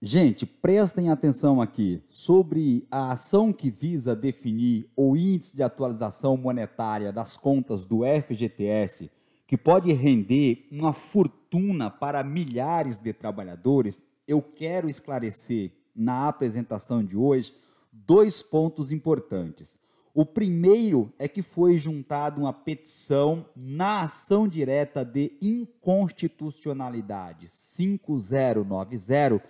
Gente, prestem atenção aqui sobre a ação que visa definir o índice de atualização monetária das contas do FGTS, que pode render uma fortuna para milhares de trabalhadores. Eu quero esclarecer na apresentação de hoje dois pontos importantes. O primeiro é que foi juntada uma petição na ação direta de inconstitucionalidade 5090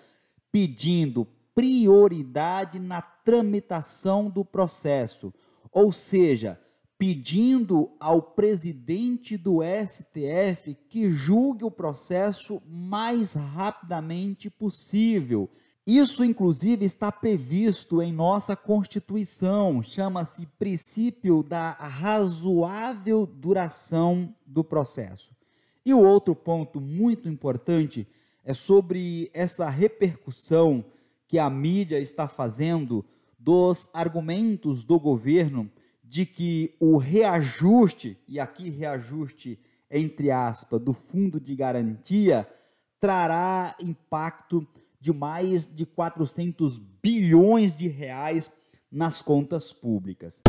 pedindo prioridade na tramitação do processo, ou seja, pedindo ao presidente do STF que julgue o processo mais rapidamente possível. Isso, inclusive, está previsto em nossa Constituição, chama-se princípio da razoável duração do processo. E o outro ponto muito importante é sobre essa repercussão que a mídia está fazendo dos argumentos do governo de que o reajuste, e aqui reajuste entre aspas, do fundo de garantia, trará impacto de mais de 400 bilhões de reais nas contas públicas.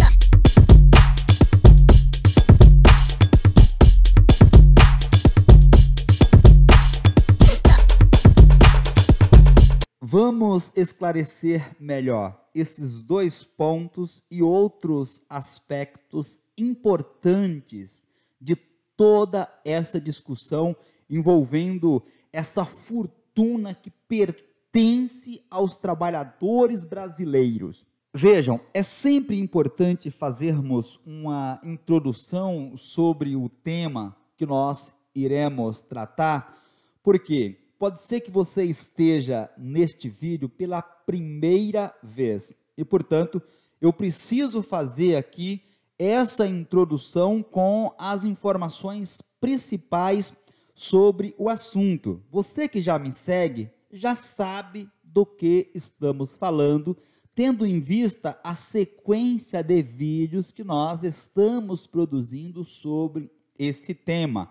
esclarecer melhor esses dois pontos e outros aspectos importantes de toda essa discussão envolvendo essa fortuna que pertence aos trabalhadores brasileiros. Vejam, é sempre importante fazermos uma introdução sobre o tema que nós iremos tratar, porque Pode ser que você esteja neste vídeo pela primeira vez e, portanto, eu preciso fazer aqui essa introdução com as informações principais sobre o assunto. Você que já me segue já sabe do que estamos falando, tendo em vista a sequência de vídeos que nós estamos produzindo sobre esse tema.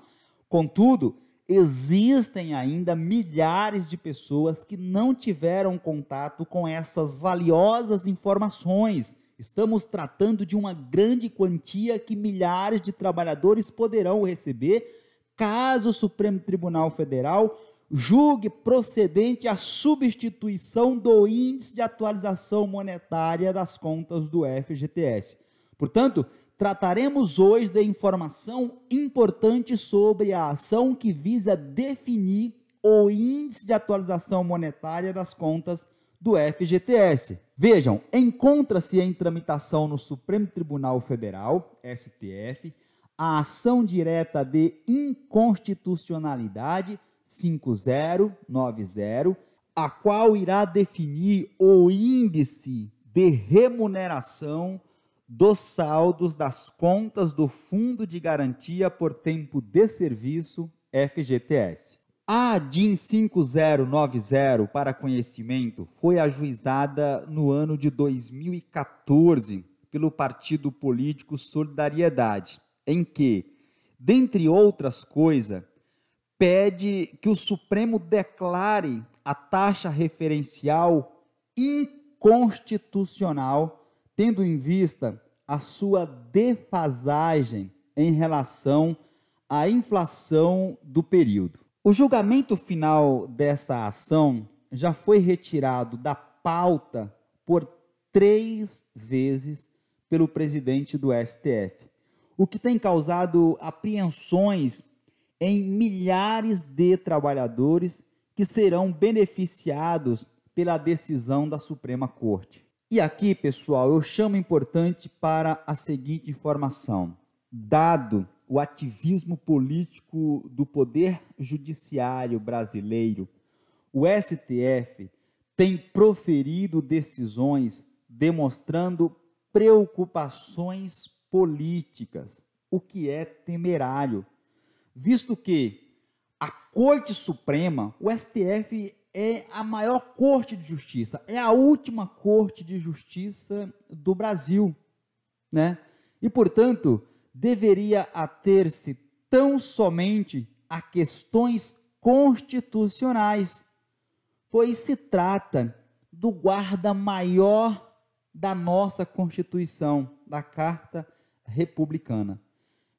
Contudo, existem ainda milhares de pessoas que não tiveram contato com essas valiosas informações. Estamos tratando de uma grande quantia que milhares de trabalhadores poderão receber caso o Supremo Tribunal Federal julgue procedente a substituição do índice de atualização monetária das contas do FGTS. Portanto, Trataremos hoje de informação importante sobre a ação que visa definir o índice de atualização monetária das contas do FGTS. Vejam, encontra-se em tramitação no Supremo Tribunal Federal, STF, a ação direta de inconstitucionalidade 5090, a qual irá definir o índice de remuneração dos saldos das contas do Fundo de Garantia por Tempo de Serviço, FGTS. A DIN 5090 para conhecimento foi ajuizada no ano de 2014 pelo partido político Solidariedade, em que, dentre outras coisas, pede que o Supremo declare a taxa referencial inconstitucional tendo em vista a sua defasagem em relação à inflação do período. O julgamento final desta ação já foi retirado da pauta por três vezes pelo presidente do STF, o que tem causado apreensões em milhares de trabalhadores que serão beneficiados pela decisão da Suprema Corte. E aqui, pessoal, eu chamo importante para a seguinte informação: dado o ativismo político do poder judiciário brasileiro, o STF tem proferido decisões demonstrando preocupações políticas, o que é temerário, visto que a Corte Suprema, o STF é a maior corte de justiça, é a última corte de justiça do Brasil, né? E, portanto, deveria ater-se tão somente a questões constitucionais, pois se trata do guarda maior da nossa Constituição, da Carta Republicana.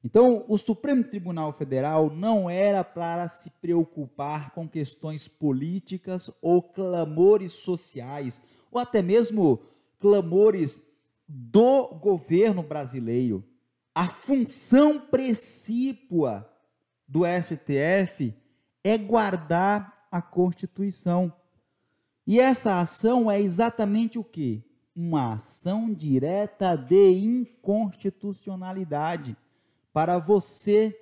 Então, o Supremo Tribunal Federal não era para se preocupar com questões políticas ou clamores sociais, ou até mesmo clamores do governo brasileiro. A função precípua do STF é guardar a Constituição. E essa ação é exatamente o que? Uma ação direta de inconstitucionalidade para você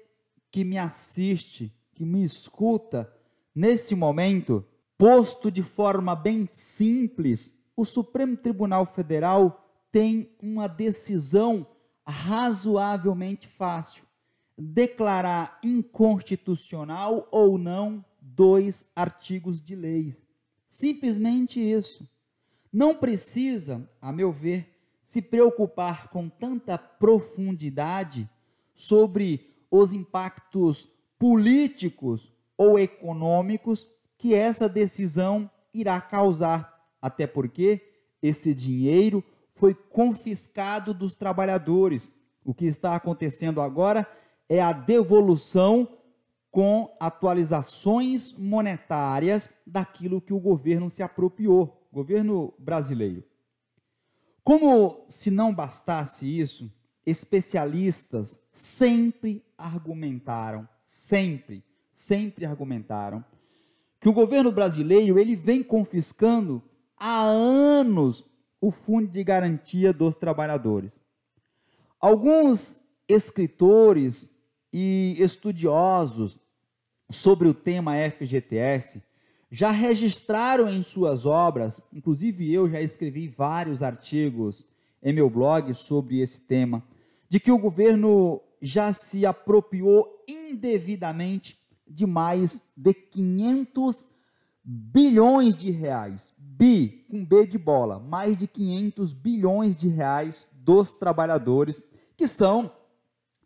que me assiste, que me escuta, nesse momento, posto de forma bem simples, o Supremo Tribunal Federal tem uma decisão razoavelmente fácil: declarar inconstitucional ou não dois artigos de lei. Simplesmente isso. Não precisa, a meu ver, se preocupar com tanta profundidade sobre os impactos políticos ou econômicos que essa decisão irá causar, até porque esse dinheiro foi confiscado dos trabalhadores. O que está acontecendo agora é a devolução com atualizações monetárias daquilo que o governo se apropriou, governo brasileiro. Como se não bastasse isso, especialistas sempre argumentaram, sempre, sempre argumentaram que o governo brasileiro ele vem confiscando há anos o fundo de garantia dos trabalhadores. Alguns escritores e estudiosos sobre o tema FGTS já registraram em suas obras, inclusive eu já escrevi vários artigos em meu blog sobre esse tema, de que o governo já se apropriou indevidamente de mais de 500 bilhões de reais. Bi, com B de bola, mais de 500 bilhões de reais dos trabalhadores, que são,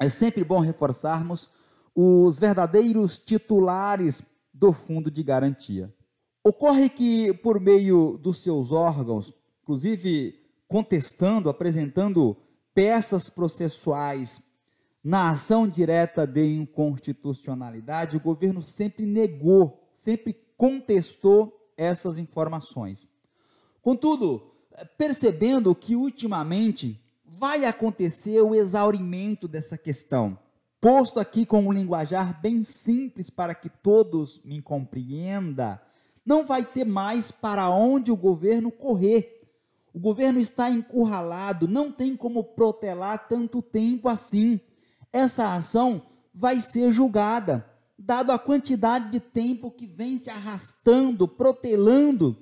é sempre bom reforçarmos, os verdadeiros titulares do fundo de garantia. Ocorre que, por meio dos seus órgãos, inclusive contestando, apresentando peças processuais na ação direta de inconstitucionalidade, o governo sempre negou, sempre contestou essas informações. Contudo, percebendo que ultimamente vai acontecer o exaurimento dessa questão, posto aqui com um linguajar bem simples para que todos me compreendam, não vai ter mais para onde o governo correr o governo está encurralado, não tem como protelar tanto tempo assim. Essa ação vai ser julgada, dado a quantidade de tempo que vem se arrastando, protelando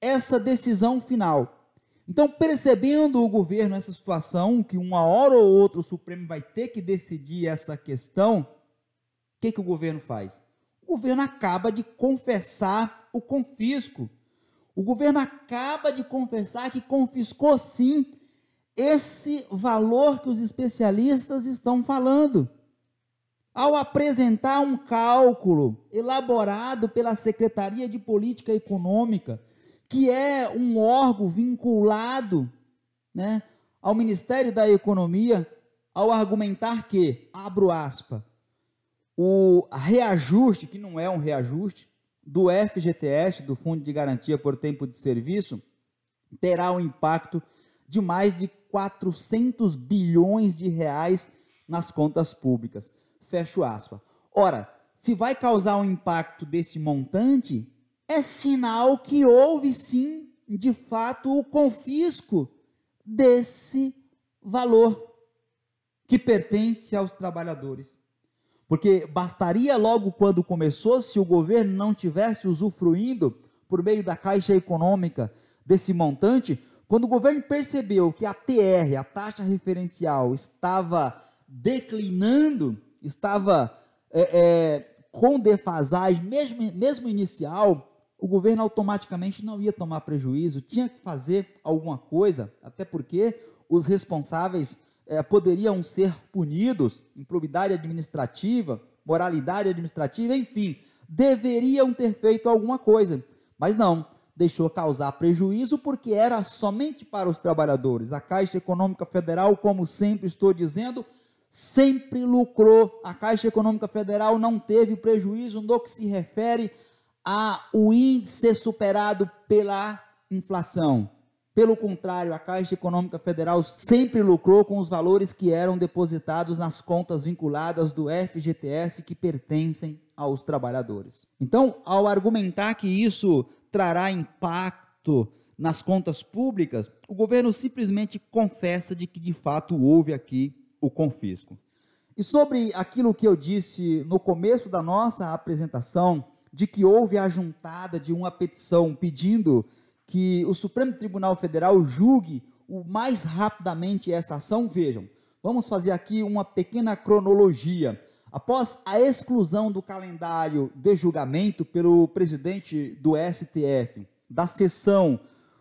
essa decisão final. Então, percebendo o governo essa situação, que uma hora ou outra o Supremo vai ter que decidir essa questão, o que, que o governo faz? O governo acaba de confessar o confisco o governo acaba de confessar que confiscou sim esse valor que os especialistas estão falando. Ao apresentar um cálculo elaborado pela Secretaria de Política Econômica, que é um órgão vinculado né, ao Ministério da Economia, ao argumentar que, abro aspas, o reajuste, que não é um reajuste, do FGTS, do Fundo de Garantia por Tempo de Serviço, terá um impacto de mais de 400 bilhões de reais nas contas públicas. Fecho aspas. Ora, se vai causar um impacto desse montante, é sinal que houve sim, de fato, o confisco desse valor que pertence aos trabalhadores. Porque bastaria logo quando começou, se o governo não tivesse usufruindo, por meio da Caixa Econômica, desse montante, quando o governo percebeu que a TR, a taxa referencial, estava declinando, estava é, é, com defasagem, mesmo, mesmo inicial, o governo automaticamente não ia tomar prejuízo, tinha que fazer alguma coisa, até porque os responsáveis é, poderiam ser punidos, improbidade administrativa, moralidade administrativa, enfim, deveriam ter feito alguma coisa, mas não, deixou causar prejuízo porque era somente para os trabalhadores. A Caixa Econômica Federal, como sempre estou dizendo, sempre lucrou. A Caixa Econômica Federal não teve prejuízo no que se refere ao índice superado pela inflação. Pelo contrário, a Caixa Econômica Federal sempre lucrou com os valores que eram depositados nas contas vinculadas do FGTS que pertencem aos trabalhadores. Então, ao argumentar que isso trará impacto nas contas públicas, o governo simplesmente confessa de que de fato houve aqui o confisco. E sobre aquilo que eu disse no começo da nossa apresentação, de que houve a juntada de uma petição pedindo que o Supremo Tribunal Federal julgue o mais rapidamente essa ação. Vejam, vamos fazer aqui uma pequena cronologia. Após a exclusão do calendário de julgamento pelo presidente do STF da sessão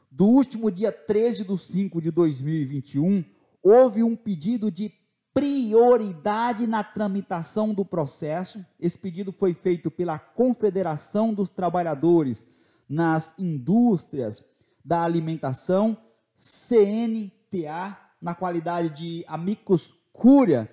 do último dia 13 de 5 de 2021, houve um pedido de prioridade na tramitação do processo. Esse pedido foi feito pela Confederação dos Trabalhadores nas indústrias da alimentação, CNTA, na qualidade de amicus curia,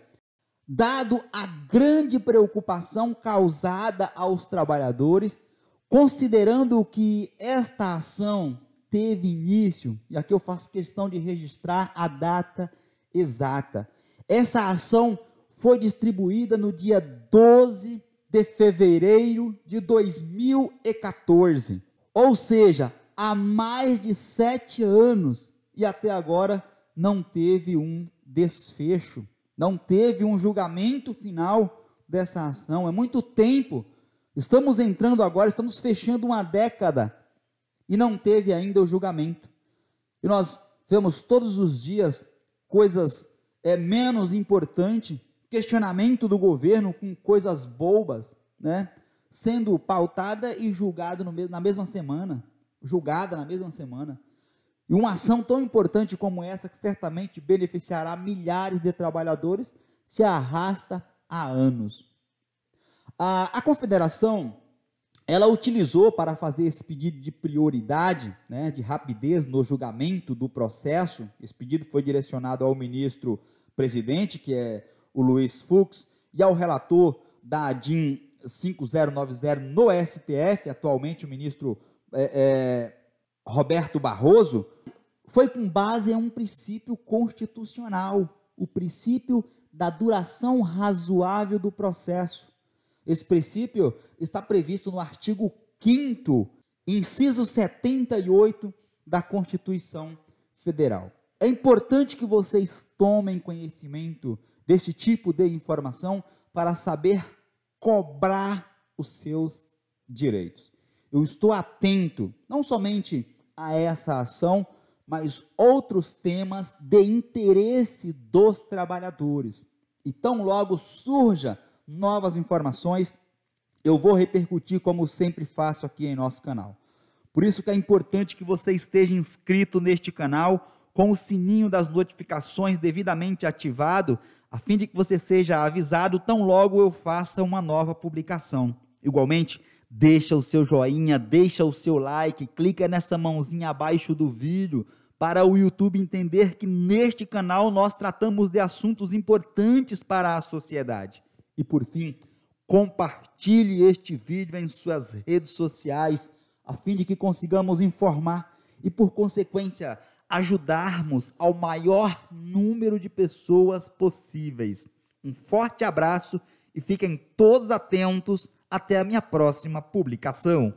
dado a grande preocupação causada aos trabalhadores, considerando que esta ação teve início, e aqui eu faço questão de registrar a data exata. Essa ação foi distribuída no dia 12 de fevereiro de 2014 ou seja, há mais de sete anos e até agora não teve um desfecho, não teve um julgamento final dessa ação. É muito tempo. Estamos entrando agora, estamos fechando uma década e não teve ainda o julgamento. E nós vemos todos os dias coisas é menos importante, questionamento do governo com coisas bobas, né? sendo pautada e julgada na mesma semana, julgada na mesma semana. E uma ação tão importante como essa, que certamente beneficiará milhares de trabalhadores, se arrasta há anos. A, a confederação, ela utilizou para fazer esse pedido de prioridade, né, de rapidez no julgamento do processo, esse pedido foi direcionado ao ministro presidente, que é o Luiz Fux, e ao relator da ADIM 5090 no STF, atualmente o ministro é, é, Roberto Barroso, foi com base em um princípio constitucional, o princípio da duração razoável do processo. Esse princípio está previsto no artigo 5 inciso 78 da Constituição Federal. É importante que vocês tomem conhecimento desse tipo de informação para saber cobrar os seus direitos. Eu estou atento não somente a essa ação, mas outros temas de interesse dos trabalhadores. E tão logo surja novas informações, eu vou repercutir como sempre faço aqui em nosso canal. Por isso que é importante que você esteja inscrito neste canal com o sininho das notificações devidamente ativado a fim de que você seja avisado tão logo eu faça uma nova publicação. Igualmente, deixa o seu joinha, deixa o seu like, clica nessa mãozinha abaixo do vídeo para o YouTube entender que neste canal nós tratamos de assuntos importantes para a sociedade. E por fim, compartilhe este vídeo em suas redes sociais a fim de que consigamos informar e por consequência ajudarmos ao maior número de pessoas possíveis. Um forte abraço e fiquem todos atentos até a minha próxima publicação.